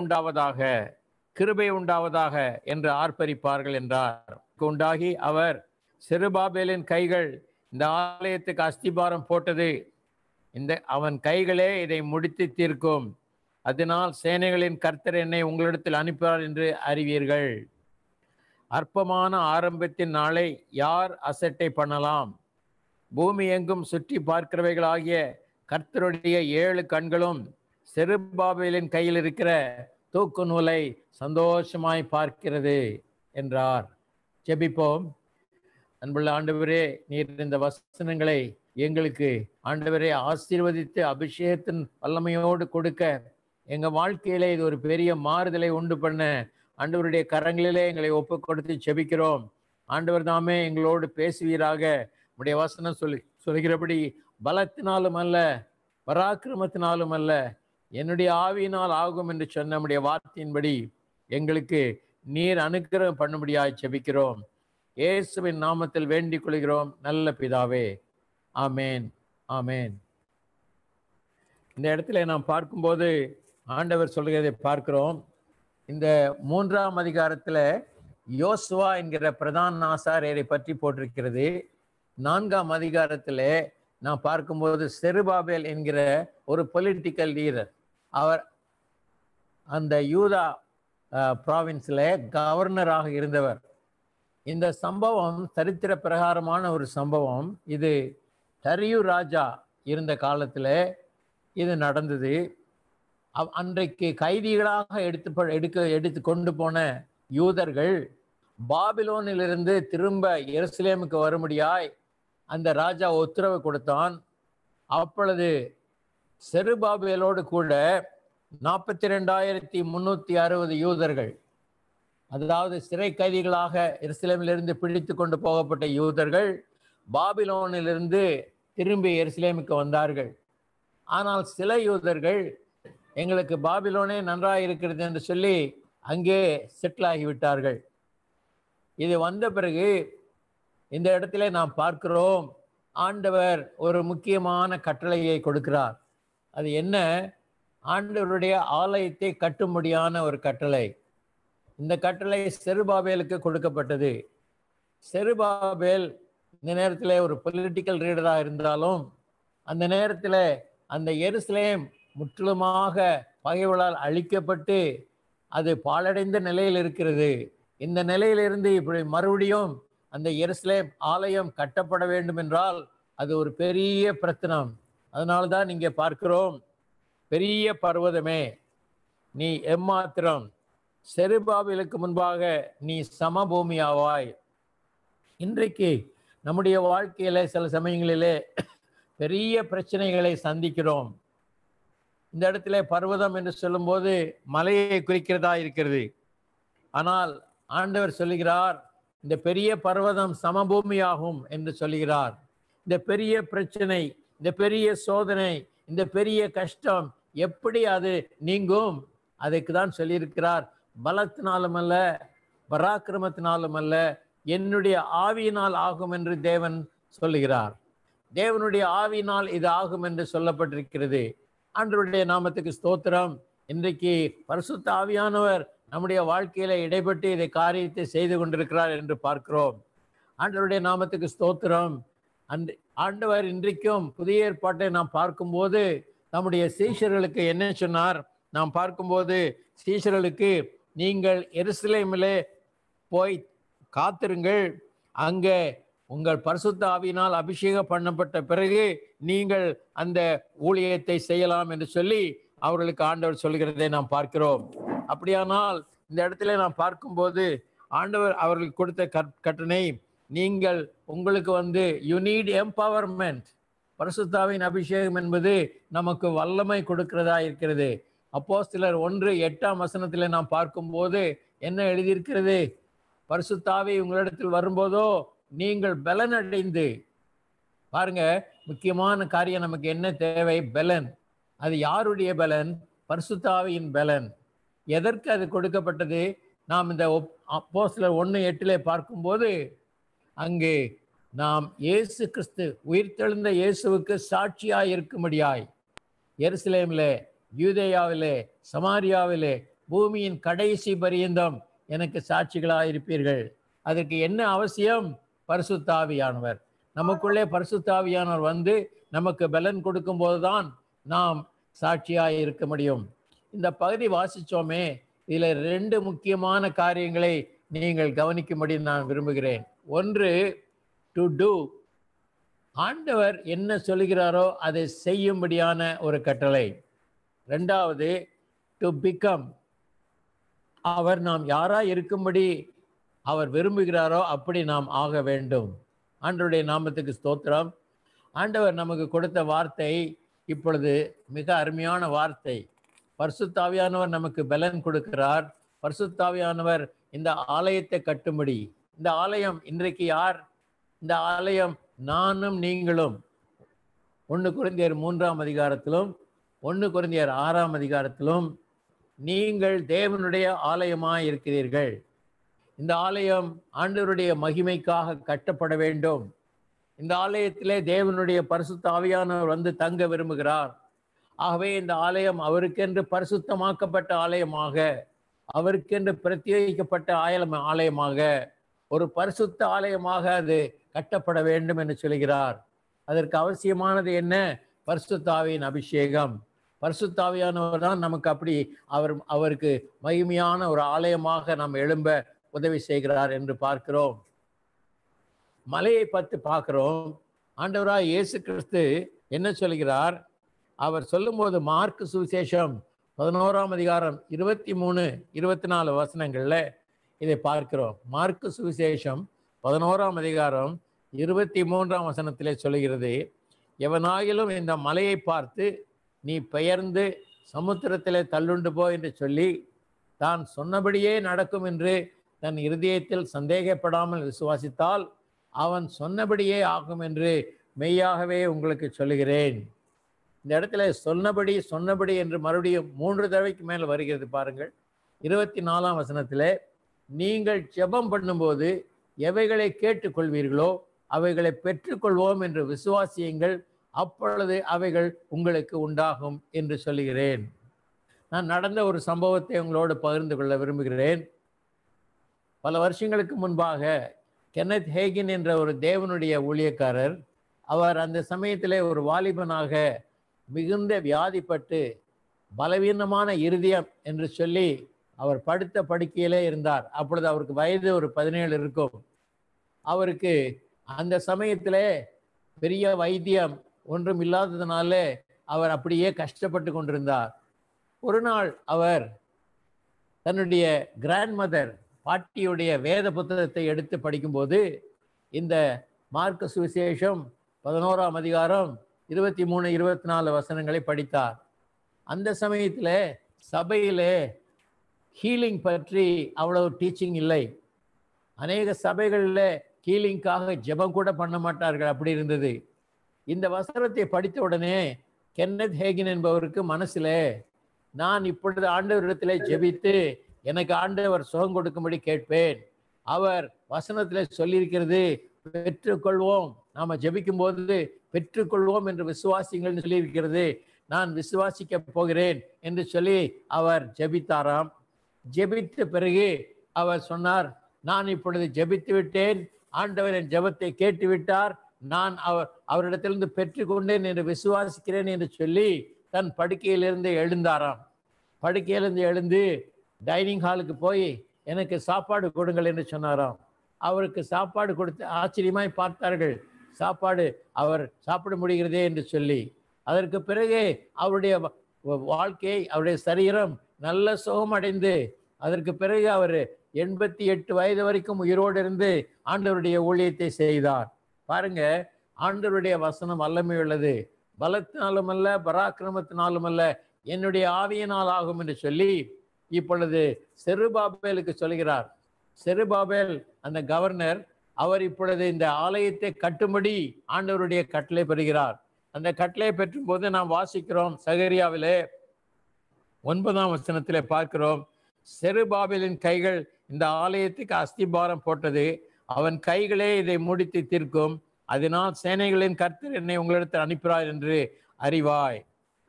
உண்டாவதாக கிருபை உண்டாவதாக என்று ஆர்ப்பரிப்பார்கள் என்றார் உண்டாகி அவர் சிறுபாபேலின் கைகள் இந்த ஆலயத்துக்கு அஸ்திபாரம் போட்டது இந்த அவன் கைகளே இதை முடித்து தீர்க்கும் அதனால் சேனைகளின் கர்த்தர் என்னை உங்களிடத்தில் அனுப்பினார் என்று அறிவீர்கள் அற்பமான ஆரம்பத்தின் நாளை யார் அசட்டை பண்ணலாம் பூமி எங்கும் சுற்றி பார்க்கிறவைகளாகிய கர்த்தருடைய ஏழு கண்களும் செருபாபேலின் கையில் இருக்கிற தூக்கு நூலை சந்தோஷமாய் பார்க்கிறது என்றார் ஜெபிப்போம் அன்புள்ள ஆண்டவரே நீர் இந்த வசனங்களை எங்களுக்கு ஆண்டவரை ஆசீர்வதித்து அபிஷேகத்தின் வல்லமையோடு கொடுக்க எங்கள் வாழ்க்கையிலே இது ஒரு பெரிய மாறுதலை உண்டு பண்ண ஆண்டவருடைய கரங்களிலே எங்களை ஒப்பு கொடுத்து செபிக்கிறோம் ஆண்டவர் தாமே எங்களோடு பேசுவீராக உடைய வசனம் சொல்லி சொல்கிறபடி பலத்தினாலும் அல்ல பராக்கிரமத்தினாலும் அல்ல என்னுடைய ஆவியினால் ஆகும் என்று சொன்ன நம்முடைய வார்த்தையின்படி எங்களுக்கு நீர் அனுக்கிரகம் பண்ணும்படியாக செபிக்கிறோம் இயேசுவின் நாமத்தில் வேண்டிக் கொள்கிறோம் நல்ல பிதாவே ஆமேன் ஆமேன் இந்த இடத்துல நாம் பார்க்கும்போது ஆண்டவர் சொல்கிறதை பார்க்கிறோம் இந்த மூன்றாம் அதிகாரத்தில் யோசுவா என்கிற பிரதான் ஆசாரியரை பற்றி போட்டிருக்கிறது நான்காம் அதிகாரத்தில் நான் பார்க்கும்போது செருபாபேல் என்கிற ஒரு பொலிட்டிக்கல் லீடர் அவர் அந்த யூதா ப்ராவின்ஸில் கவர்னராக இருந்தவர் இந்த சம்பவம் சரித்திர பிரகாரமான ஒரு சம்பவம் இது தரியு ராஜா இருந்த காலத்தில் இது நடந்தது அன்றைக்கு கைதிகளாக எடுத்து எடுக்க எடுத்து கொண்டு போன யூதர்கள் பாபிலோனிலிருந்து திரும்ப எருசலேமுக்கு வரும்படியாய் அந்த ராஜா உத்தரவு கொடுத்தான் அப்பொழுது செருபாபேலோடு கூட நாற்பத்தி ரெண்டாயிரத்தி முந்நூற்றி அறுபது யூதர்கள் அதாவது சிறை கைதிகளாக எருசலேமிலிருந்து பிடித்து கொண்டு போகப்பட்ட யூதர்கள் பாபிலோனிலிருந்து திரும்பி எருசலேமுக்கு வந்தார்கள் ஆனால் சில யூதர்கள் எங்களுக்கு பாபிலோனே நன்றாக இருக்கிறது என்று சொல்லி அங்கே செட்டில் ஆகிவிட்டார்கள் இது வந்த பிறகு இந்த இடத்துல நாம் பார்க்கிறோம் ஆண்டவர் ஒரு முக்கியமான கட்டளையை கொடுக்கிறார் அது என்ன ஆண்டவருடைய ஆலயத்தை கட்டும்படியான ஒரு கட்டளை இந்த கட்டளை செருபாபேலுக்கு கொடுக்கப்பட்டது செருபாபேல் இந்த நேரத்தில் ஒரு பொலிட்டிக்கல் ரீடராக இருந்தாலும் அந்த நேரத்தில் அந்த எருசலேம் முற்றிலுமாக பகைவளால் அழிக்கப்பட்டு அது பாலடைந்த நிலையில் இருக்கிறது இந்த நிலையிலிருந்து இப்படி மறுபடியும் அந்த எருசலேம் ஆலயம் கட்டப்பட வேண்டும் என்றால் அது ஒரு பெரிய பிரச்சனம் அதனால தான் இங்கே பார்க்கிறோம் பெரிய பர்வதமே நீ எம்மாத்திரம் செருபாபிலுக்கு முன்பாக நீ சமபூமியாவாய் இன்றைக்கு நம்முடைய வாழ்க்கையில் சில சமயங்களிலே பெரிய பிரச்சனைகளை சந்திக்கிறோம் இந்த இடத்துல பர்வதம் என்று சொல்லும்போது மலையை குறிக்கிறதா இருக்கிறது ஆனால் ஆண்டவர் சொல்லுகிறார் இந்த பெரிய பர்வதம் சமபூமியாகும் என்று சொல்லுகிறார் இந்த பெரிய பிரச்சனை இந்த பெரிய சோதனை இந்த பெரிய கஷ்டம் எப்படி அது நீங்கும் அதுக்கு தான் சொல்லியிருக்கிறார் பலத்தினாலும் அல்ல பராக்கிரமத்தினாலும் அல்ல என்னுடைய ஆவியினால் ஆகும் என்று தேவன் சொல்லுகிறார் தேவனுடைய ஆவியினால் இது ஆகும் என்று சொல்லப்பட்டிருக்கிறது அன்றைய நாமத்துக்கு ஸ்தோத்திரம் இன்றைக்கு பரிசுத்த ஆவியானவர் நம்முடைய வாழ்க்கையில இடைப்பட்டு இதை காரியத்தை செய்து கொண்டிருக்கிறார் என்று பார்க்கிறோம் அன்றைய நாமத்துக்கு ஸ்தோத்திரம் அன்று ஆண்டவர் இன்றைக்கும் புதிய ஏற்பாட்டை நாம் பார்க்கும்போது நம்முடைய சீஷர்களுக்கு என்ன சொன்னார் நாம் பார்க்கும்போது சீஷர்களுக்கு நீங்கள் எருசலேமிலே போய் காத்திருங்கள் அங்கே உங்கள் பரிசுத்த ஆவினால் அபிஷேகம் பண்ணப்பட்ட பிறகு நீங்கள் அந்த ஊழியத்தை செய்யலாம் என்று சொல்லி அவர்களுக்கு ஆண்டவர் சொல்கிறதை நாம் பார்க்கிறோம் அப்படியானால் இந்த இடத்துல நாம் பார்க்கும்போது ஆண்டவர் அவர்களுக்கு கொடுத்த கட்டணை நீங்கள் உங்களுக்கு வந்து யூ நீட் எம்பவர்மெண்ட் பரிசுத்தாவின் அபிஷேகம் என்பது நமக்கு வல்லமை கொடுக்கிறதா இருக்கிறது அப்போ சிலர் ஒன்று எட்டாம் வசனத்தில் நாம் பார்க்கும்போது என்ன எழுதியிருக்கிறது பரிசுத்தாவை உங்களிடத்தில் வரும்போதோ நீங்கள் பலன் அடைந்து பாருங்க முக்கியமான காரியம் நமக்கு என்ன தேவை பலன் அது யாருடைய பலன் பரிசுத்தாவியின் பலன் எதற்கு அது கொடுக்கப்பட்டது நாம் இந்த அப்போ சிலர் ஒன்று எட்டிலே பார்க்கும்போது அங்கே நாம் இயேசு கிறிஸ்து உயிர்த்தெழுந்த இயேசுவுக்கு சாட்சியாக இருக்கும்படியாய் எருசலேமிலே யூதேயாவிலே சமாரியாவிலே பூமியின் கடைசி பரியந்தம் எனக்கு சாட்சிகளாக இருப்பீர்கள் அதற்கு என்ன அவசியம் பரிசுத்தாவியானவர் நமக்குள்ளே பரிசுத்தாவியானவர் வந்து நமக்கு பலன் கொடுக்கும்போது தான் நாம் சாட்சியாக இருக்க முடியும் இந்த பகுதி வாசித்தோமே இதில் ரெண்டு முக்கியமான காரியங்களை நீங்கள் கவனிக்கும்படி நான் விரும்புகிறேன் ஒன்று டு டூ ஆண்டவர் என்ன சொல்கிறாரோ அதை செய்யும்படியான ஒரு கட்டளை ரெண்டாவது டு பிகம் அவர் நாம் யாராக இருக்கும்படி அவர் விரும்புகிறாரோ அப்படி நாம் ஆக வேண்டும் ஆண்டருடைய நாமத்துக்கு ஸ்தோத்திரம் ஆண்டவர் நமக்கு கொடுத்த வார்த்தை இப்பொழுது மிக அருமையான வார்த்தை பர்சுத்தாவியானவர் நமக்கு பலன் கொடுக்கிறார் பர்சுத்தாவியானவர் இந்த ஆலயத்தை கட்டும்படி இந்த ஆலயம் இன்றைக்கு யார் இந்த ஆலயம் நானும் நீங்களும் ஒன்று குறைந்தர் மூன்றாம் அதிகாரத்திலும் ஒன்று குறைந்தியர் ஆறாம் அதிகாரத்திலும் நீங்கள் தேவனுடைய ஆலயமாக இருக்கிறீர்கள் இந்த ஆலயம் ஆண்டவருடைய மகிமைக்காக கட்டப்பட வேண்டும் இந்த ஆலயத்திலே தேவனுடைய பரிசுத்த ஆவியானவர் வந்து தங்க விரும்புகிறார் ஆகவே இந்த ஆலயம் அவருக்கென்று பரிசுத்தமாக்கப்பட்ட ஆலயமாக அவருக்கென்று பிரத்யேகிக்கப்பட்ட ஆயலம் ஆலயமாக ஒரு பரிசுத்த ஆலயமாக அது கட்டப்பட வேண்டும் என்று சொல்கிறார் அதற்கு அவசியமானது என்ன பரிசுத்தாவியின் அபிஷேகம் பரிசுத்தாவியானவர் தான் நமக்கு அப்படி அவர் அவருக்கு மகிமையான ஒரு ஆலயமாக நாம் எழும்ப உதவி செய்கிறார் என்று பார்க்கிறோம் மலையை பார்த்து பார்க்கிறோம் ஆண்டவராக இயேசு கிறிஸ்து என்ன சொல்கிறார் அவர் சொல்லும்போது மார்க் சுவிசேஷம் பதினோராம் அதிகாரம் இருபத்தி மூணு இருபத்தி நாலு வசனங்களில் இதை பார்க்கிறோம் மார்க்கு சுவிசேஷம் பதினோராம் அதிகாரம் இருபத்தி மூன்றாம் வசனத்திலே சொல்கிறது எவனாயிலும் இந்த மலையை பார்த்து நீ பெயர்ந்து சமுத்திரத்திலே தள்ளுண்டு போ என்று சொல்லி தான் சொன்னபடியே நடக்கும் என்று தன் இருதயத்தில் சந்தேகப்படாமல் விசுவாசித்தால் அவன் சொன்னபடியே ஆகும் என்று மெய்யாகவே உங்களுக்கு சொல்லுகிறேன் இந்த இடத்துல சொன்னபடி சொன்னபடி என்று மறுபடியும் மூன்று தடவைக்கு மேல் வருகிறது பாருங்கள் இருபத்தி நாலாம் வசனத்தில் நீங்கள் ஜெபம் பண்ணும்போது எவைகளை கேட்டுக்கொள்வீர்களோ அவைகளை பெற்றுக்கொள்வோம் என்று விசுவாசியுங்கள் அப்பொழுது அவைகள் உங்களுக்கு உண்டாகும் என்று சொல்லுகிறேன் நான் நடந்த ஒரு சம்பவத்தை உங்களோடு பகிர்ந்து கொள்ள விரும்புகிறேன் பல வருஷங்களுக்கு முன்பாக கென்னத் ஹேகின் என்ற ஒரு தேவனுடைய ஊழியக்காரர் அவர் அந்த சமயத்தில் ஒரு வாலிபனாக மிகுந்த வியாதிப்பட்டு பலவீனமான இருதயம் என்று சொல்லி அவர் படுத்த படுக்கையிலே இருந்தார் அப்பொழுது அவருக்கு வயது ஒரு பதினேழு இருக்கும் அவருக்கு அந்த சமயத்திலே பெரிய வைத்தியம் ஒன்றும் இல்லாததுனால அவர் அப்படியே கஷ்டப்பட்டு கொண்டிருந்தார் ஒரு நாள் அவர் தன்னுடைய கிராண்ட் மதர் பாட்டியுடைய வேத புத்தகத்தை எடுத்து படிக்கும்போது இந்த மார்க்க சுவிசேஷம் பதினோராம் அதிகாரம் இருபத்தி மூணு இருபத்தி நாலு வசனங்களை படித்தார் அந்த சமயத்தில் சபையிலே ஹீலிங் பற்றி அவ்வளவு டீச்சிங் இல்லை அநேக சபைகளில் ஹீலிங்காக ஜெபம் கூட பண்ண மாட்டார்கள் அப்படி இருந்தது இந்த வசனத்தை படித்த உடனே கென்னத் ஹேகின் என்பவருக்கு மனசில் நான் இப்பொழுது ஆண்டவரிடத்தில் ஜெபித்து எனக்கு ஆண்டவர் சுகம் கொடுக்கும்படி கேட்பேன் அவர் வசனத்தில் சொல்லியிருக்கிறது பெற்றுக்கொள்வோம் நாம் ஜெபிக்கும் போது பெற்றுக்கொள்வோம் என்று விசுவாசிங்கள்னு சொல்லியிருக்கிறது நான் விசுவாசிக்க போகிறேன் என்று சொல்லி அவர் ஜெபித்தாராம் ஜெபித்த பிறகு அவர் சொன்னார் நான் இப்பொழுது ஜெபித்து விட்டேன் ஆண்டவர் என் ஜெபத்தை கேட்டு விட்டார் நான் அவர் அவரிடத்திலிருந்து பெற்றுக்கொண்டேன் என்று விசுவாசிக்கிறேன் என்று சொல்லி தன் படுக்கையிலிருந்து எழுந்தாராம் படுக்கையிலிருந்து எழுந்து டைனிங் ஹாலுக்கு போய் எனக்கு சாப்பாடு கொடுங்கள் என்று சொன்னாராம் அவருக்கு சாப்பாடு கொடுத்து ஆச்சரியமாய் பார்த்தார்கள் சாப்பாடு அவர் சாப்பிட முடிகிறதே என்று சொல்லி அதற்கு பிறகு அவருடைய வாழ்க்கை அவருடைய சரீரம் நல்ல அடைந்து அதற்கு பிறகு அவர் எண்பத்தி எட்டு வயது வரைக்கும் உயிரோடு இருந்து ஆண்டவருடைய ஊழியத்தை செய்தார் பாருங்க ஆண்டவருடைய வசனம் வல்லமை உள்ளது பலத்தினாலும் அல்ல பராக்கிரமத்தினாலும் அல்ல என்னுடைய ஆவியினால் ஆகும் என்று சொல்லி இப்பொழுது செருபாபேலுக்கு சொல்கிறார் செருபாபேல் அந்த கவர்னர் அவர் இப்பொழுது இந்த ஆலயத்தை கட்டும்படி ஆண்டவருடைய கட்டளை பெறுகிறார் அந்த கட்டளை பெற்றும் போது நாம் வாசிக்கிறோம் சகரியாவிலே ஒன்பதாம் வசனத்தில் பார்க்கிறோம் செருபாபிலின் கைகள் இந்த ஆலயத்துக்கு அஸ்திபாரம் போட்டது அவன் கைகளே இதை முடித்து தீர்க்கும் அதனால் சேனைகளின் கர்த்தர் என்னை உங்களிடத்தில் அனுப்புகிறார் என்று அறிவாய்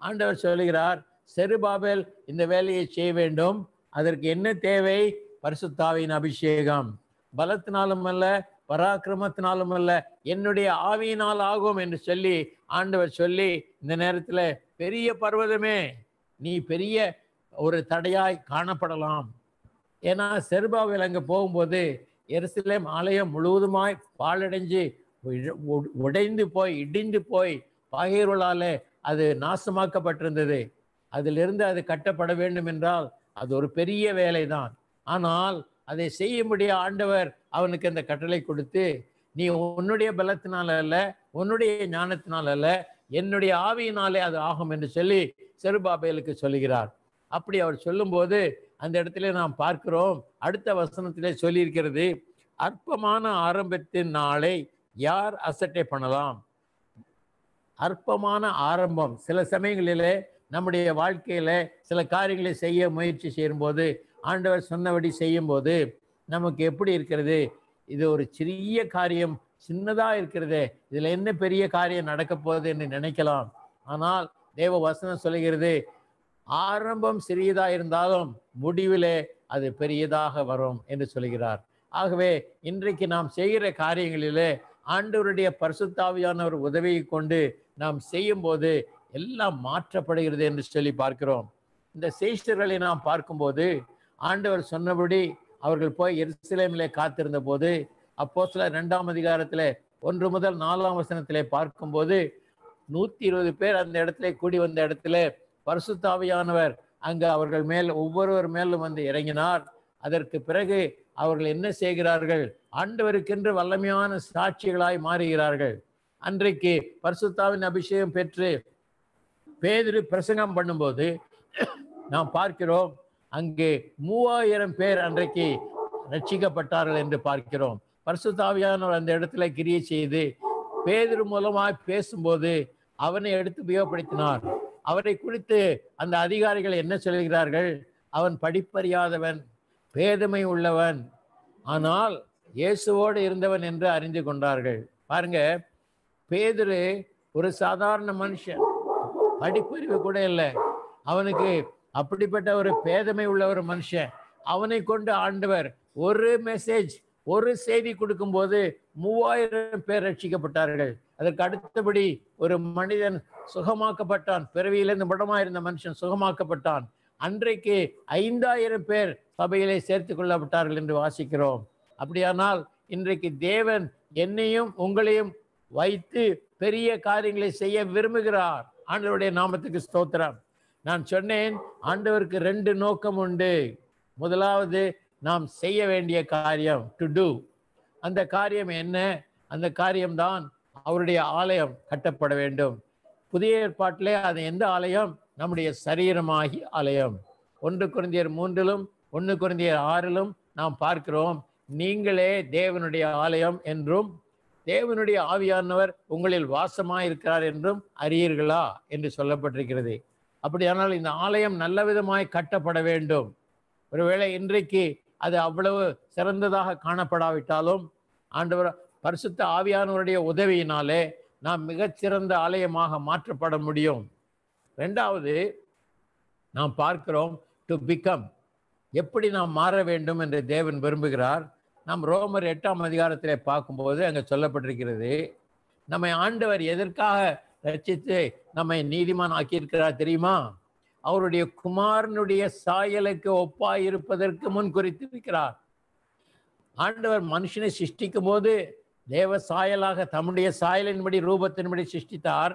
ஆண்டவர் சொல்கிறார் செருபாபேல் இந்த வேலையை செய்ய வேண்டும் அதற்கு என்ன தேவை பரிசுத்தாவின் அபிஷேகம் பலத்தினாலும் அல்ல பராக்கிரமத்தினாலும் அல்ல என்னுடைய ஆவியினால் ஆகும் என்று சொல்லி ஆண்டவர் சொல்லி இந்த நேரத்தில் பெரிய பர்வதமே நீ பெரிய ஒரு தடையாய் காணப்படலாம் ஏன்னா செருபாவில் அங்கே போகும்போது எருசலேம் ஆலயம் முழுவதுமாய் பாலடைஞ்சு உடைந்து போய் இடிந்து போய் பகையருளால் அது நாசமாக்கப்பட்டிருந்தது அதிலிருந்து அது கட்டப்பட வேண்டும் என்றால் அது ஒரு பெரிய வேலை தான் ஆனால் அதை செய்ய முடிய ஆண்டவர் அவனுக்கு அந்த கட்டளை கொடுத்து நீ உன்னுடைய பலத்தினால அல்ல உன்னுடைய ஞானத்தினால அல்ல என்னுடைய ஆவியினாலே அது ஆகும் என்று சொல்லி செருபாபேலுக்கு சொல்லுகிறார் அப்படி அவர் சொல்லும்போது அந்த இடத்திலே நாம் பார்க்கிறோம் அடுத்த வசனத்திலே சொல்லியிருக்கிறது அற்பமான ஆரம்பத்தின் நாளை யார் அசட்டை பண்ணலாம் அற்பமான ஆரம்பம் சில சமயங்களிலே நம்முடைய வாழ்க்கையில் சில காரியங்களை செய்ய முயற்சி செய்யும்போது ஆண்டவர் சொன்னபடி செய்யும்போது நமக்கு எப்படி இருக்கிறது இது ஒரு சிறிய காரியம் சின்னதாக இருக்கிறதே இதில் என்ன பெரிய காரியம் நடக்க போகுது என்று நினைக்கலாம் ஆனால் தேவ வசனம் சொல்கிறது ஆரம்பம் சிறியதாக இருந்தாலும் முடிவிலே அது பெரியதாக வரும் என்று சொல்கிறார் ஆகவே இன்றைக்கு நாம் செய்கிற காரியங்களிலே ஆண்டவருடைய பரிசுத்தாவியானவர் உதவியை கொண்டு நாம் செய்யும்போது எல்லாம் மாற்றப்படுகிறது என்று சொல்லி பார்க்கிறோம் இந்த சேஷ்டர்களை நாம் பார்க்கும்போது ஆண்டவர் சொன்னபடி அவர்கள் போய் எருசலேமிலே காத்திருந்த போது அப்போ சில ரெண்டாம் அதிகாரத்துல ஒன்று முதல் நாலாம் வசனத்திலே பார்க்கும்போது நூத்தி இருபது பேர் அந்த இடத்துல கூடி வந்த இடத்துல பரிசுத்தாவியானவர் அங்கு அவர்கள் மேல் ஒவ்வொருவர் மேலும் வந்து இறங்கினார் அதற்கு பிறகு அவர்கள் என்ன செய்கிறார்கள் ஆண்டவருக்கென்று வல்லமையான சாட்சிகளாய் மாறுகிறார்கள் அன்றைக்கு பரிசுத்தாவின் அபிஷேகம் பெற்று பேதிரு பிரசங்கம் பண்ணும்போது நாம் பார்க்கிறோம் அங்கே மூவாயிரம் பேர் அன்றைக்கு ரட்சிக்கப்பட்டார்கள் என்று பார்க்கிறோம் பரிசுத்தாவியானவர் அந்த இடத்துல கிரியை செய்து பேதர் மூலமாக பேசும்போது அவனை எடுத்து உபயோகப்படுத்தினார் அவரை குறித்து அந்த அதிகாரிகள் என்ன சொல்கிறார்கள் அவன் படிப்பறியாதவன் பேதமை உள்ளவன் ஆனால் இயேசுவோடு இருந்தவன் என்று அறிந்து கொண்டார்கள் பாருங்க பேதுரு ஒரு சாதாரண மனுஷன் படிப்பறிவு கூட இல்லை அவனுக்கு அப்படிப்பட்ட ஒரு பேதமை உள்ள ஒரு மனுஷன் அவனை கொண்டு ஆண்டவர் ஒரு மெசேஜ் ஒரு செய்தி கொடுக்கும்போது மூவாயிரம் பேர் ரட்சிக்கப்பட்டார்கள் அதற்கு அடுத்தபடி ஒரு மனிதன் சுகமாக்கப்பட்டான் பிறவியிலிருந்து இருந்த மனுஷன் சுகமாக்கப்பட்டான் அன்றைக்கு ஐந்தாயிரம் பேர் சபையிலே சேர்த்து கொள்ளப்பட்டார்கள் என்று வாசிக்கிறோம் அப்படியானால் இன்றைக்கு தேவன் என்னையும் உங்களையும் வைத்து பெரிய காரியங்களை செய்ய விரும்புகிறார் ஆண்டவருடைய நாமத்துக்கு ஸ்தோத்திரம் நான் சொன்னேன் ஆண்டவருக்கு ரெண்டு நோக்கம் உண்டு முதலாவது நாம் செய்ய வேண்டிய காரியம் டு டூ அந்த காரியம் என்ன அந்த காரியம்தான் அவருடைய ஆலயம் கட்டப்பட வேண்டும் புதிய ஏற்பாட்டிலே அது எந்த ஆலயம் நம்முடைய சரீரமாகி ஆலயம் ஒன்று குறைந்தியர் மூன்றிலும் ஒன்று குறைந்தியர் ஆறிலும் நாம் பார்க்கிறோம் நீங்களே தேவனுடைய ஆலயம் என்றும் தேவனுடைய ஆவியானவர் உங்களில் வாசமாயிருக்கிறார் என்றும் அறியீர்களா என்று சொல்லப்பட்டிருக்கிறது அப்படியானால் இந்த ஆலயம் நல்ல விதமாய் கட்டப்பட வேண்டும் ஒருவேளை இன்றைக்கு அது அவ்வளவு சிறந்ததாக காணப்படாவிட்டாலும் ஆண்டவர் பரிசுத்த ஆவியானவருடைய உதவியினாலே நாம் மிகச்சிறந்த ஆலயமாக மாற்றப்பட முடியும் ரெண்டாவது நாம் பார்க்கிறோம் டு பிகம் எப்படி நாம் மாற வேண்டும் என்று தேவன் விரும்புகிறார் நாம் ரோமர் எட்டாம் அதிகாரத்தில் பார்க்கும்போது அங்கே சொல்லப்பட்டிருக்கிறது நம்மை ஆண்டவர் எதற்காக ரச்சித்து நம்மை நீதிமான் ஆக்கியிருக்கிறார் தெரியுமா அவருடைய குமாரனுடைய சாயலுக்கு ஒப்பாயிருப்பதற்கு முன் குறித்து இருக்கிறார் ஆண்டவர் மனுஷனை சிருஷ்டிக்கும் போது தேவ சாயலாக தம்முடைய சாயலின்படி ரூபத்தின்படி சிருஷ்டித்தார்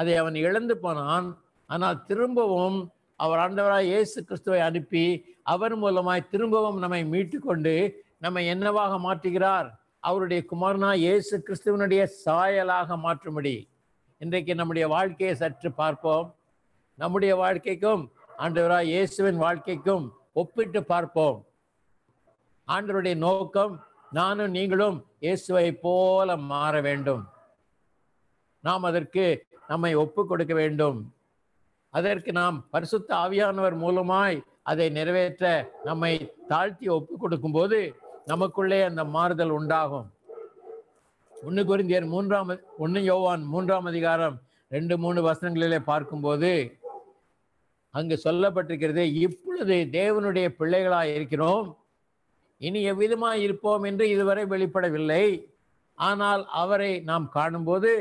அதை அவன் இழந்து போனான் ஆனால் திரும்பவும் அவர் ஆண்டவராக இயேசு கிறிஸ்துவை அனுப்பி அவர் மூலமாய் திரும்பவும் நம்மை மீட்டு கொண்டு நம்மை என்னவாக மாற்றுகிறார் அவருடைய குமாரனா இயேசு கிறிஸ்துவனுடைய சாயலாக மாற்றும்படி இன்றைக்கு நம்முடைய வாழ்க்கையை சற்று பார்ப்போம் நம்முடைய வாழ்க்கைக்கும் ஆண்டவராக இயேசுவின் வாழ்க்கைக்கும் ஒப்பிட்டு பார்ப்போம் ஆண்டவருடைய நோக்கம் நானும் நீங்களும் இயேசுவை போல மாற வேண்டும் நாம் அதற்கு நம்மை ஒப்பு கொடுக்க வேண்டும் அதற்கு நாம் பரிசுத்த ஆவியானவர் மூலமாய் அதை நிறைவேற்ற நம்மை தாழ்த்தி ஒப்பு கொடுக்கும் போது நமக்குள்ளே அந்த மாறுதல் உண்டாகும் ஒன்று குறிந்தியர் மூன்றாம் ஒன்று யோவான் மூன்றாம் அதிகாரம் ரெண்டு மூணு வசனங்களிலே பார்க்கும்போது அங்கு சொல்லப்பட்டிருக்கிறது இப்பொழுது தேவனுடைய பிள்ளைகளாக இருக்கிறோம் இனி எவ்விதமாக இருப்போம் என்று இதுவரை வெளிப்படவில்லை ஆனால் அவரை நாம் காணும்போது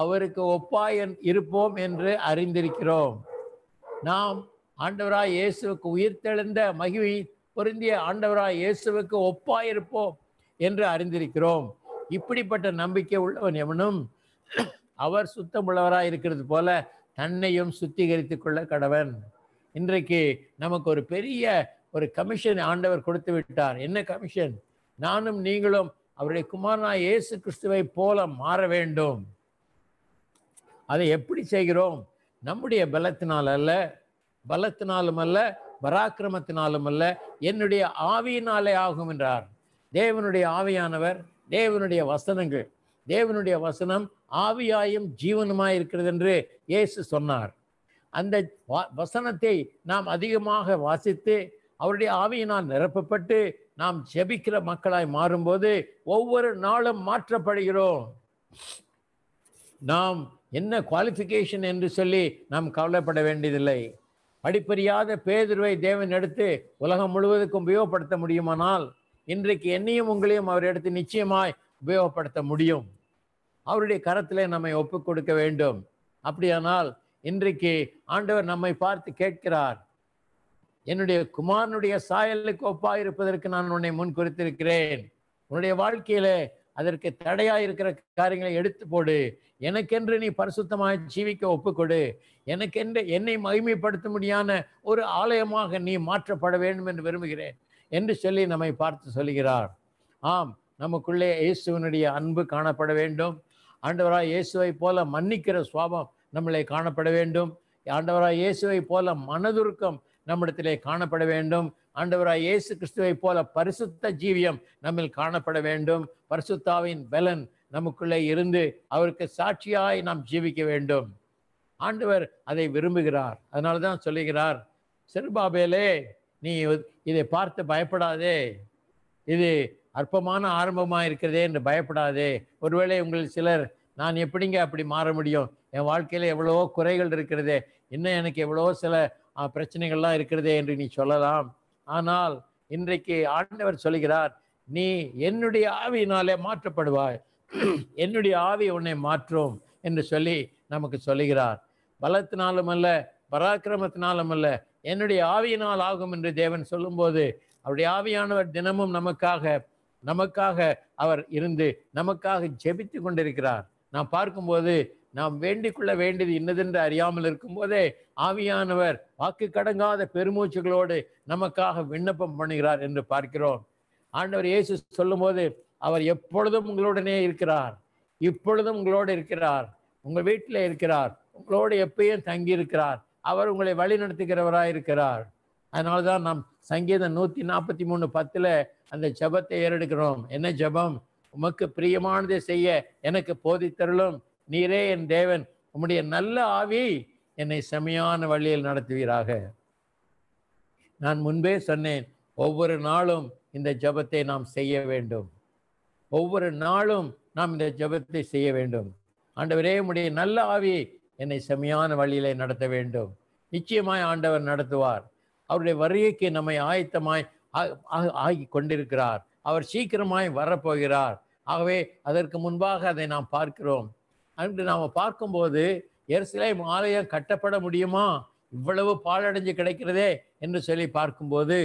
அவருக்கு ஒப்பாய் இருப்போம் என்று அறிந்திருக்கிறோம் நாம் ஆண்டவராய் இயேசுவுக்கு உயிர்த்தெழுந்த மகிழ்வி பொருந்திய ஆண்டவராய் இயேசுவுக்கு ஒப்பாயிருப்போம் என்று அறிந்திருக்கிறோம் இப்படிப்பட்ட நம்பிக்கை உள்ளவன் எவனும் அவர் சுத்தமுள்ளவராக இருக்கிறது போல தன்னையும் சுத்திகரித்து கொள்ள கடவன் இன்றைக்கு நமக்கு ஒரு பெரிய ஒரு கமிஷன் ஆண்டவர் கொடுத்து விட்டார் என்ன கமிஷன் நானும் நீங்களும் அவருடைய குமாரனா இயேசு கிறிஸ்துவை போல மாற வேண்டும் அதை எப்படி செய்கிறோம் நம்முடைய பலத்தினால் அல்ல பலத்தினாலும் அல்ல பராக்கிரமத்தினாலும் அல்ல என்னுடைய ஆவியினாலே ஆகும் என்றார் தேவனுடைய ஆவியானவர் தேவனுடைய வசனங்கள் தேவனுடைய வசனம் ஆவியாயும் ஜீவனுமாய் இருக்கிறது என்று இயேசு சொன்னார் அந்த வசனத்தை நாம் அதிகமாக வாசித்து அவருடைய ஆவியினால் நிரப்பப்பட்டு நாம் ஜெபிக்கிற மக்களாய் மாறும்போது ஒவ்வொரு நாளும் மாற்றப்படுகிறோம் நாம் என்ன குவாலிஃபிகேஷன் என்று சொல்லி நாம் கவலைப்பட வேண்டியதில்லை படிப்பறியாத பேதுருவை தேவன் எடுத்து உலகம் முழுவதுக்கும் உபயோகப்படுத்த முடியுமானால் இன்றைக்கு என்னையும் உங்களையும் அவர் எடுத்து நிச்சயமாய் உபயோகப்படுத்த முடியும் அவருடைய கரத்திலே நம்மை ஒப்புக் கொடுக்க வேண்டும் அப்படியானால் இன்றைக்கு ஆண்டவர் நம்மை பார்த்து கேட்கிறார் என்னுடைய குமாரனுடைய சாயலுக்கு ஒப்பாக இருப்பதற்கு நான் உன்னை முன் குறித்திருக்கிறேன் உன்னுடைய வாழ்க்கையில அதற்கு தடையா இருக்கிற காரியங்களை எடுத்து போடு எனக்கென்று நீ பரிசுத்தமாக ஜீவிக்க ஒப்புக்கொடு எனக்கென்று என்னை மகிமைப்படுத்த முடியான ஒரு ஆலயமாக நீ மாற்றப்பட வேண்டும் என்று விரும்புகிறேன் என்று சொல்லி நம்மை பார்த்து சொல்கிறார் ஆம் நமக்குள்ளே இயேசுவனுடைய அன்பு காணப்பட வேண்டும் ஆண்டவராக இயேசுவை போல மன்னிக்கிற சுவாபம் நம்மளை காணப்பட வேண்டும் ஆண்டவராக இயேசுவை போல மனதுருக்கம் நம்மிடத்திலே காணப்பட வேண்டும் ஆண்டவராக இயேசு கிறிஸ்துவை போல பரிசுத்த ஜீவியம் நம்மில் காணப்பட வேண்டும் பரிசுத்தாவின் பலன் நமக்குள்ளே இருந்து அவருக்கு சாட்சியாய் நாம் ஜீவிக்க வேண்டும் ஆண்டவர் அதை விரும்புகிறார் அதனால தான் சொல்லுகிறார் சிறுபாபேலே நீ இதை பார்த்து பயப்படாதே இது அற்பமான ஆரம்பமாக இருக்கிறதே என்று பயப்படாதே ஒருவேளை உங்கள் சிலர் நான் எப்படிங்க அப்படி மாற முடியும் என் வாழ்க்கையில் எவ்வளவோ குறைகள் இருக்கிறதே இன்னும் எனக்கு எவ்வளவோ சில பிரச்சனைகள்லாம் இருக்கிறதே என்று நீ சொல்லலாம் ஆனால் இன்றைக்கு ஆண்டவர் சொல்கிறார் நீ என்னுடைய ஆவியினாலே மாற்றப்படுவாய் என்னுடைய ஆவி உன்னை மாற்றும் என்று சொல்லி நமக்கு சொல்லுகிறார் பலத்தினாலும் அல்ல பராக்கிரமத்தினாலும் அல்ல என்னுடைய ஆவியினால் ஆகும் என்று தேவன் சொல்லும்போது அவருடைய ஆவியானவர் தினமும் நமக்காக நமக்காக அவர் இருந்து நமக்காக ஜெபித்து கொண்டிருக்கிறார் நாம் பார்க்கும்போது நாம் வேண்டிக் கொள்ள வேண்டியது இன்னதென்று அறியாமல் இருக்கும்போதே ஆவியானவர் வாக்கு கடங்காத பெருமூச்சுகளோடு நமக்காக விண்ணப்பம் பண்ணுகிறார் என்று பார்க்கிறோம் ஆண்டவர் இயேசு சொல்லும்போது அவர் எப்பொழுதும் உங்களுடனே இருக்கிறார் இப்பொழுதும் உங்களோடு இருக்கிறார் உங்கள் வீட்டில் இருக்கிறார் உங்களோடு எப்பயும் தங்கி இருக்கிறார் அவர் உங்களை வழி நடத்துகிறவராக இருக்கிறார் அதனால தான் நாம் சங்கீதம் நூற்றி நாற்பத்தி மூணு பத்தில் அந்த ஜபத்தை ஏறெடுக்கிறோம் என்ன ஜபம் உமக்கு பிரியமானதை செய்ய எனக்கு போதித்தருளும் நீரே என் தேவன் உம்முடைய நல்ல ஆவி என்னை செமையான வழியில் நடத்துவீராக நான் முன்பே சொன்னேன் ஒவ்வொரு நாளும் இந்த ஜபத்தை நாம் செய்ய வேண்டும் ஒவ்வொரு நாளும் நாம் இந்த ஜபத்தை செய்ய வேண்டும் ஆண்டவரே உடைய நல்ல ஆவி என்னை செமையான வழியிலே நடத்த வேண்டும் நிச்சயமாய் ஆண்டவர் நடத்துவார் அவருடைய வருகைக்கு நம்மை ஆயத்தமாய் ஆகி கொண்டிருக்கிறார் அவர் சீக்கிரமாய் வரப்போகிறார் ஆகவே அதற்கு முன்பாக அதை நாம் பார்க்கிறோம் அன்று நாம் பார்க்கும்போது எரிசிலை ஆலயம் கட்டப்பட முடியுமா இவ்வளவு பாலடைஞ்சு கிடைக்கிறதே என்று சொல்லி பார்க்கும்போது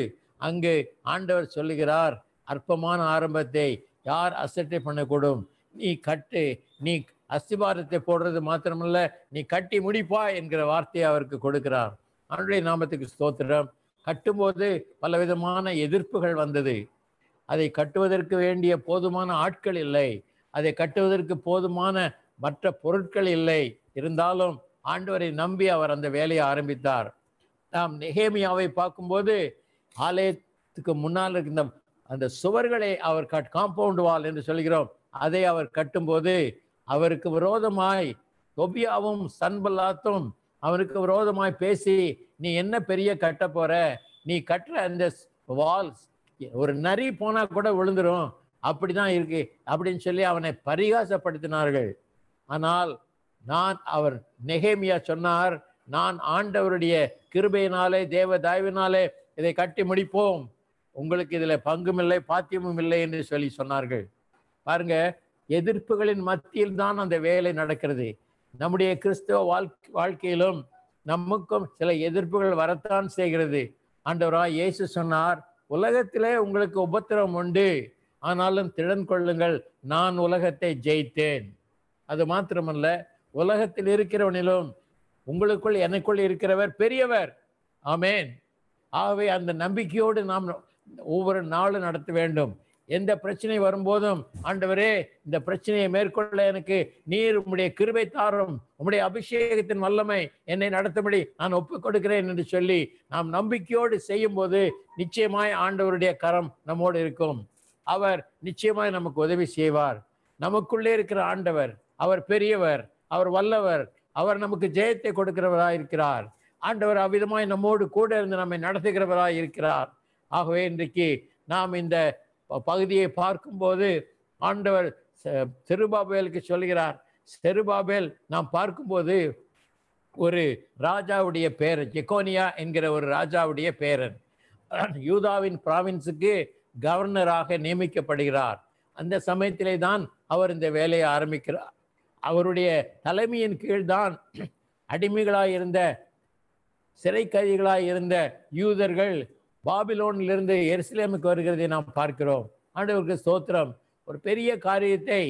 அங்கு ஆண்டவர் சொல்லுகிறார் அற்பமான ஆரம்பத்தை யார் அசட்டை பண்ணக்கூடும் நீ கட்டு நீ அஸ்திபாரத்தை போடுறது மாத்திரமல்ல நீ கட்டி முடிப்பா என்கிற வார்த்தையை அவருக்கு கொடுக்கிறார் ஆண்டுடைய நாமத்துக்கு ஸ்தோத்திரம் கட்டும்போது பலவிதமான எதிர்ப்புகள் வந்தது அதை கட்டுவதற்கு வேண்டிய போதுமான ஆட்கள் இல்லை அதை கட்டுவதற்கு போதுமான மற்ற பொருட்கள் இல்லை இருந்தாலும் ஆண்டவரை நம்பி அவர் அந்த வேலையை ஆரம்பித்தார் நாம் நெகேமியாவை பார்க்கும்போது ஆலயத்துக்கு முன்னால் இருக்கிற அந்த சுவர்களை அவர் கட் காம்பவுண்ட் வால் என்று சொல்கிறோம் அதை அவர் கட்டும்போது அவருக்கு விரோதமாய் தொபியாவும் சன்பல்லாத்தும் அவருக்கு விரோதமாய் பேசி நீ என்ன பெரிய கட்ட போற நீ கட்டுற அந்த வால்ஸ் ஒரு நரி போனா கூட விழுந்துடும் அப்படிதான் இருக்கு அப்படின்னு சொல்லி அவனை பரிகாசப்படுத்தினார்கள் ஆனால் நான் அவர் நெகேமியா சொன்னார் நான் ஆண்டவருடைய கிருபையினாலே தேவ தாய்வினாலே இதை கட்டி முடிப்போம் உங்களுக்கு இதில் பங்கும் இல்லை பாத்தியமும் இல்லை என்று சொல்லி சொன்னார்கள் பாருங்க எதிர்ப்புகளின் மத்தியில் தான் அந்த வேலை நடக்கிறது நம்முடைய கிறிஸ்தவ வாழ்க்கையிலும் நமக்கும் சில எதிர்ப்புகள் வரத்தான் செய்கிறது ஆண்டவராய் இயேசு சொன்னார் உலகத்திலே உங்களுக்கு உபத்திரம் உண்டு ஆனாலும் திடன் கொள்ளுங்கள் நான் உலகத்தை ஜெயித்தேன் அது மாத்திரமல்ல உலகத்தில் இருக்கிறவனிலும் உங்களுக்குள் எனக்குள் இருக்கிறவர் பெரியவர் ஆமேன் ஆகவே அந்த நம்பிக்கையோடு நாம் ஒவ்வொரு நாளும் நடத்த வேண்டும் எந்த பிரச்சனை வரும்போதும் ஆண்டவரே இந்த பிரச்சனையை மேற்கொள்ள எனக்கு நீர் உம்முடைய கிருபை தாரும் உம்முடைய அபிஷேகத்தின் வல்லமை என்னை நடத்தும்படி நான் ஒப்புக் கொடுக்கிறேன் என்று சொல்லி நாம் நம்பிக்கையோடு செய்யும் போது நிச்சயமாய் ஆண்டவருடைய கரம் நம்மோடு இருக்கும் அவர் நிச்சயமாய் நமக்கு உதவி செய்வார் நமக்குள்ளே இருக்கிற ஆண்டவர் அவர் பெரியவர் அவர் வல்லவர் அவர் நமக்கு ஜெயத்தை கொடுக்கிறவராக இருக்கிறார் ஆண்டவர் அவ்விதமாய் நம்மோடு கூட இருந்து நம்மை நடத்துகிறவராக இருக்கிறார் ஆகவே இன்றைக்கு நாம் இந்த பகுதியை பார்க்கும்போது ஆண்டவர் திருபாபேலுக்கு சொல்கிறார் செருபாபேல் நாம் பார்க்கும்போது ஒரு ராஜாவுடைய பேரன் ஜெகோனியா என்கிற ஒரு ராஜாவுடைய பேரன் யூதாவின் ப்ராவின்ஸுக்கு கவர்னராக நியமிக்கப்படுகிறார் அந்த சமயத்திலே தான் அவர் இந்த வேலையை ஆரம்பிக்கிறார் அவருடைய தலைமையின் கீழ்தான் அடிமைகளாக இருந்த சிறை கைதிகளாக இருந்த யூதர்கள் பாபிலோனிலிருந்து எருசலேமுக்கு வருகிறதை நாம் பார்க்கிறோம் ஆண்டவருக்கு ஸ்தோத்திரம் ஒரு பெரிய காரியத்தை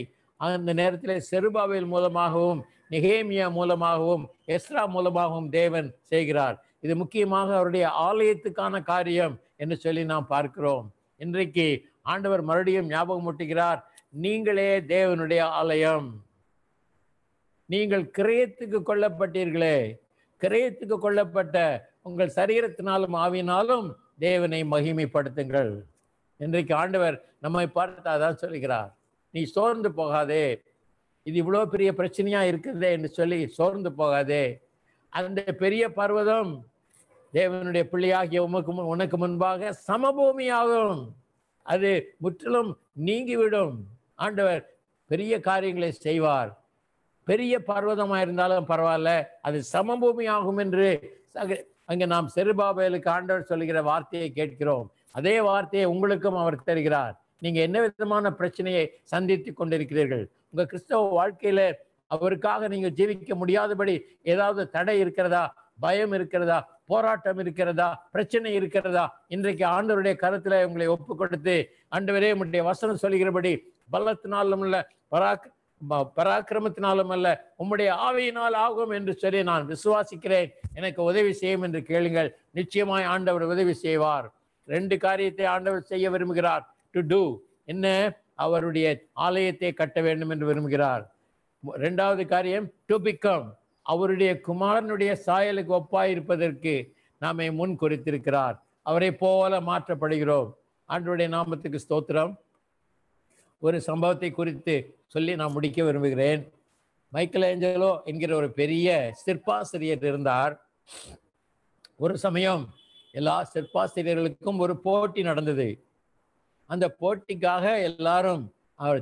அந்த நேரத்தில் செருபாவில் மூலமாகவும் நிகேமியா மூலமாகவும் எஸ்ரா மூலமாகவும் தேவன் செய்கிறார் இது முக்கியமாக அவருடைய ஆலயத்துக்கான காரியம் என்று சொல்லி நாம் பார்க்கிறோம் இன்றைக்கு ஆண்டவர் மறுபடியும் ஞாபகம் மூட்டுகிறார் நீங்களே தேவனுடைய ஆலயம் நீங்கள் கிரயத்துக்கு கொல்லப்பட்டீர்களே கிரயத்துக்கு கொல்லப்பட்ட உங்கள் சரீரத்தினாலும் ஆவினாலும் தேவனை மகிமைப்படுத்துங்கள் இன்றைக்கு ஆண்டவர் நம்மை பார்த்து அதான் சொல்லுகிறார் நீ சோர்ந்து போகாதே இது இவ்வளோ பெரிய பிரச்சனையாக இருக்குதே என்று சொல்லி சோர்ந்து போகாதே அந்த பெரிய பர்வதம் தேவனுடைய பிள்ளையாகிய உமக்கு உனக்கு முன்பாக சமபூமியாகும் அது முற்றிலும் நீங்கிவிடும் ஆண்டவர் பெரிய காரியங்களை செய்வார் பெரிய பர்வதமாக இருந்தாலும் பரவாயில்ல அது சமபூமியாகும் என்று அங்கே நாம் செருபாபேலுக்கு ஆண்டவர் சொல்கிற வார்த்தையை கேட்கிறோம் அதே வார்த்தையை உங்களுக்கும் அவர் தருகிறார் நீங்கள் என்ன விதமான பிரச்சனையை சந்தித்து கொண்டிருக்கிறீர்கள் உங்கள் கிறிஸ்தவ வாழ்க்கையில் அவருக்காக நீங்கள் ஜீவிக்க முடியாதபடி ஏதாவது தடை இருக்கிறதா பயம் இருக்கிறதா போராட்டம் இருக்கிறதா பிரச்சனை இருக்கிறதா இன்றைக்கு ஆண்டவருடைய கருத்தில் உங்களை ஒப்பு கொடுத்து ஆண்டவரே உங்களுடைய வசனம் சொல்கிறபடி பலத்தினாலும் உள்ள பராக் பராக்கிரமத்தினாலும் அல்ல உம்முடைய ஆவையினால் ஆகும் என்று சொல்லி நான் விசுவாசிக்கிறேன் எனக்கு உதவி செய்யும் என்று கேளுங்கள் நிச்சயமாய் ஆண்டவர் உதவி செய்வார் ரெண்டு காரியத்தை ஆண்டவர் செய்ய விரும்புகிறார் டு டூ என்ன அவருடைய ஆலயத்தை கட்ட வேண்டும் என்று விரும்புகிறார் ரெண்டாவது காரியம் டு பிகம் அவருடைய குமாரனுடைய சாயலுக்கு ஒப்பாயிருப்பதற்கு நாமை முன் குறித்திருக்கிறார் அவரை போல மாற்றப்படுகிறோம் ஆண்டுடைய நாமத்துக்கு ஸ்தோத்திரம் ஒரு சம்பவத்தை குறித்து சொல்லி நான் முடிக்க விரும்புகிறேன் மைக்கேல் ஏஞ்சலோ என்கிற ஒரு பெரிய சிற்பாசிரியர் இருந்தார் ஒரு சமயம் எல்லா சிற்பாசிரியர்களுக்கும் ஒரு போட்டி நடந்தது அந்த போட்டிக்காக எல்லாரும் அவர்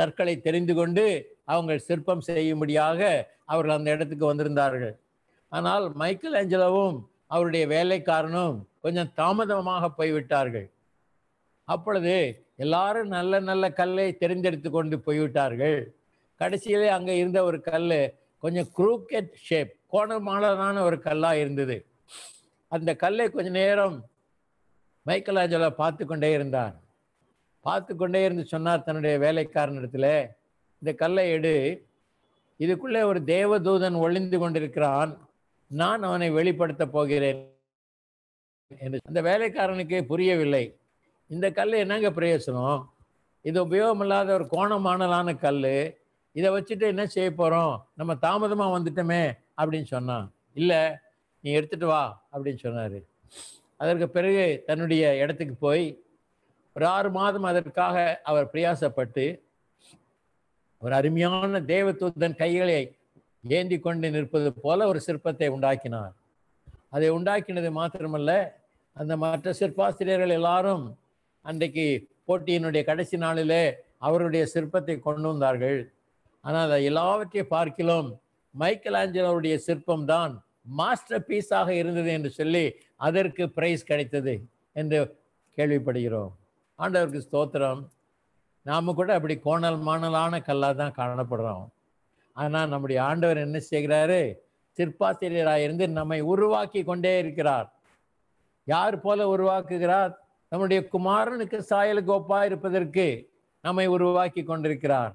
கற்களை தெரிந்து கொண்டு அவங்க சிற்பம் செய்யும்படியாக அவர்கள் அந்த இடத்துக்கு வந்திருந்தார்கள் ஆனால் மைக்கேல் ஏஞ்சலோவும் அவருடைய வேலைக்காரனும் கொஞ்சம் தாமதமாக போய்விட்டார்கள் அப்பொழுது எல்லாரும் நல்ல நல்ல கல்லை தெரிந்தெடுத்து கொண்டு போய்விட்டார்கள் கடைசியிலே அங்கே இருந்த ஒரு கல் கொஞ்சம் குரூக்கெட் ஷேப் கோணமானதான ஒரு கல்லாக இருந்தது அந்த கல்லை கொஞ்ச நேரம் மைக்கலாஞ்சலோ பார்த்து கொண்டே இருந்தார் பார்த்து கொண்டே இருந்து சொன்னார் தன்னுடைய வேலைக்காரனிடத்தில் இந்த கல்லை எடு இதுக்குள்ளே ஒரு தேவதூதன் ஒளிந்து கொண்டிருக்கிறான் நான் அவனை வெளிப்படுத்தப் போகிறேன் என்று அந்த வேலைக்காரனுக்கே புரியவில்லை இந்த கல் என்னங்க பிரயோசனம் இது உபயோகமில்லாத ஒரு கோணமானலான கல் இதை வச்சுட்டு என்ன செய்ய போகிறோம் நம்ம தாமதமாக வந்துட்டோமே அப்படின்னு சொன்னான் இல்லை நீ எடுத்துகிட்டு வா அப்படின்னு சொன்னார் அதற்கு பிறகு தன்னுடைய இடத்துக்கு போய் ஒரு ஆறு மாதம் அதற்காக அவர் பிரயாசப்பட்டு ஒரு அருமையான தேவத்துவத்தன் கைகளை ஏந்தி கொண்டு நிற்பது போல ஒரு சிற்பத்தை உண்டாக்கினார் அதை உண்டாக்கினது மாத்திரமல்ல அந்த மற்ற சிற்பாசிரியர்கள் எல்லாரும் அன்றைக்கு போட்டியினுடைய கடைசி நாளிலே அவருடைய சிற்பத்தை கொண்டு வந்தார்கள் ஆனால் அதை எல்லாவற்றையும் பார்க்கிலும் மைக்கேல் ஆஞ்சலோருடைய சிற்பம் தான் மாஸ்டர் பீஸாக இருந்தது என்று சொல்லி அதற்கு பிரைஸ் கிடைத்தது என்று கேள்விப்படுகிறோம் ஆண்டவருக்கு ஸ்தோத்திரம் நாம் கூட அப்படி கோணல் மாணலான கல்லாக தான் காணப்படுறோம் ஆனால் நம்முடைய ஆண்டவர் என்ன செய்கிறாரு சிற்பாசிரியராக இருந்து நம்மை உருவாக்கி கொண்டே இருக்கிறார் யார் போல உருவாக்குகிறார் நம்முடைய குமாரனுக்கு சாயல் கோப்பா இருப்பதற்கு நம்மை உருவாக்கி கொண்டிருக்கிறார்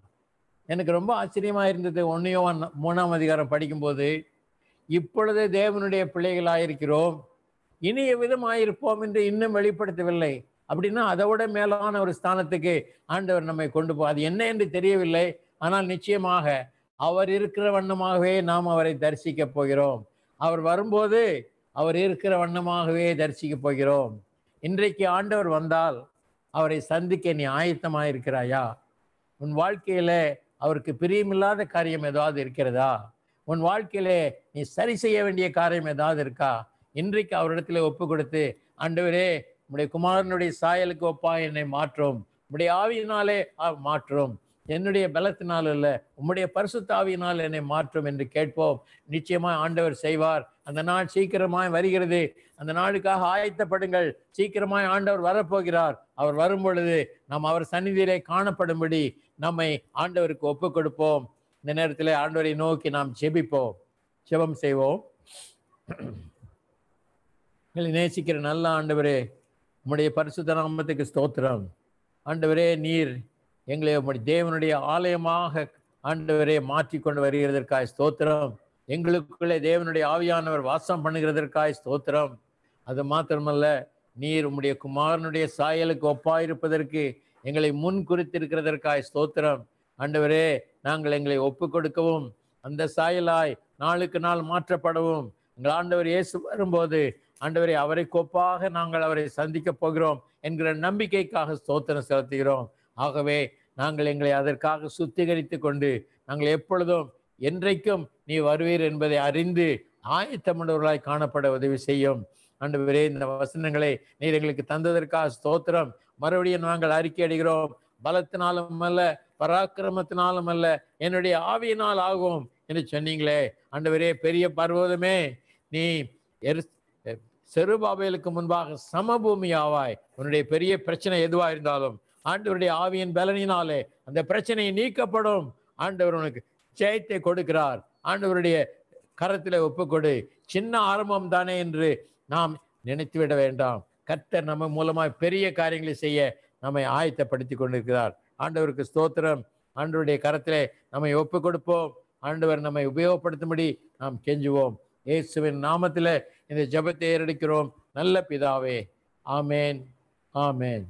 எனக்கு ரொம்ப ஆச்சரியமாக இருந்தது ஒன்னையோ மூணாம் அதிகாரம் படிக்கும்போது இப்பொழுது தேவனுடைய பிள்ளைகளாயிருக்கிறோம் இனிய ஆயிருப்போம் என்று இன்னும் வெளிப்படுத்தவில்லை அப்படின்னா அதை விட மேலான ஒரு ஸ்தானத்துக்கு ஆண்டவர் நம்மை கொண்டு போ அது என்ன என்று தெரியவில்லை ஆனால் நிச்சயமாக அவர் இருக்கிற வண்ணமாகவே நாம் அவரை தரிசிக்கப் போகிறோம் அவர் வரும்போது அவர் இருக்கிற வண்ணமாகவே தரிசிக்கப் போகிறோம் இன்றைக்கு ஆண்டவர் வந்தால் அவரை சந்திக்க நீ ஆயத்தமாக இருக்கிறாயா உன் வாழ்க்கையில் அவருக்கு பிரியமில்லாத காரியம் ஏதாவது இருக்கிறதா உன் வாழ்க்கையிலே நீ சரி செய்ய வேண்டிய காரியம் ஏதாவது இருக்கா இன்றைக்கு அவரிடத்துல ஒப்பு கொடுத்து ஆண்டவரே உடைய குமாரனுடைய சாயலுக்கு ஒப்பா என்னை மாற்றும் உடைய ஆவியினாலே மாற்றும் என்னுடைய பலத்தினால் அல்ல உம்முடைய பரிசுத்தாவியினால் என்னை மாற்றும் என்று கேட்போம் நிச்சயமாய் ஆண்டவர் செய்வார் அந்த நாள் சீக்கிரமாய் வருகிறது அந்த நாளுக்காக ஆயத்தப்படுங்கள் சீக்கிரமாய் ஆண்டவர் வரப்போகிறார் அவர் வரும் பொழுது நாம் அவர் சந்நிதியிலே காணப்படும்படி நம்மை ஆண்டவருக்கு ஒப்புக் கொடுப்போம் இந்த நேரத்தில் ஆண்டவரை நோக்கி நாம் ஜெபிப்போம் ஜெபம் செய்வோம் நேசிக்கிற நல்ல ஆண்டவரே உம்முடைய பரிசுத்த நாமத்துக்கு ஸ்தோத்திரம் ஆண்டவரே நீர் எங்களை தேவனுடைய ஆலயமாக மாற்றி மாற்றிக்கொண்டு வருகிறதற்காய் ஸ்தோத்திரம் எங்களுக்குள்ளே தேவனுடைய ஆவியானவர் வாசம் பண்ணுகிறதற்காய் ஸ்தோத்திரம் அது மாத்திரமல்ல நீர் உம்முடைய குமாரனுடைய சாயலுக்கு ஒப்பாயிருப்பதற்கு எங்களை முன் குறித்திருக்கிறதற்காய் ஸ்தோத்திரம் ஆண்டவரே நாங்கள் எங்களை ஒப்பு கொடுக்கவும் அந்த சாயலாய் நாளுக்கு நாள் மாற்றப்படவும் எங்கள் ஆண்டவர் இயேசு வரும்போது ஆண்டவரை அவரை கோப்பாக நாங்கள் அவரை சந்திக்க போகிறோம் என்கிற நம்பிக்கைக்காக ஸ்தோத்திரம் செலுத்துகிறோம் ஆகவே நாங்கள் எங்களை அதற்காக சுத்திகரித்து கொண்டு நாங்கள் எப்பொழுதும் என்றைக்கும் நீ வருவீர் என்பதை அறிந்து ஆயத்தமிழர்களாய் காணப்பட உதவி செய்யும் ஆண்டவரே இந்த வசனங்களை நீர் எங்களுக்கு தந்ததற்காக ஸ்தோத்திரம் மறுபடியும் நாங்கள் அடைகிறோம் பலத்தினாலும் அல்ல பராக்கிரமத்தினாலும் அல்ல என்னுடைய ஆவியினால் ஆகும் என்று சொன்னீங்களே ஆண்டவரே பெரிய பர்வதமே நீ எரு செருபாபேலுக்கு முன்பாக சமபூமி ஆவாய் உன்னுடைய பெரிய பிரச்சனை எதுவாக இருந்தாலும் ஆண்டவருடைய ஆவியின் பலனினாலே அந்த பிரச்சனையை நீக்கப்படும் ஆண்டவர் உனக்கு ஜெயத்தை கொடுக்கிறார் ஆண்டவருடைய கரத்தில் ஒப்புக்கொடு சின்ன ஆரம்பம் தானே என்று நாம் நினைத்து விட வேண்டாம் கர்த்தர் நம்ம மூலமாக பெரிய காரியங்களை செய்ய நம்மை ஆயத்தப்படுத்தி கொண்டிருக்கிறார் ஆண்டவருக்கு ஸ்தோத்திரம் ஆண்டவருடைய கரத்தில் நம்மை ஒப்பு கொடுப்போம் ஆண்டவர் நம்மை உபயோகப்படுத்தும்படி நாம் கெஞ்சுவோம் இயேசுவின் நாமத்தில் இந்த ஜபத்தை ஏறடிக்கிறோம் நல்ல பிதாவே ஆமேன் ஆமேன்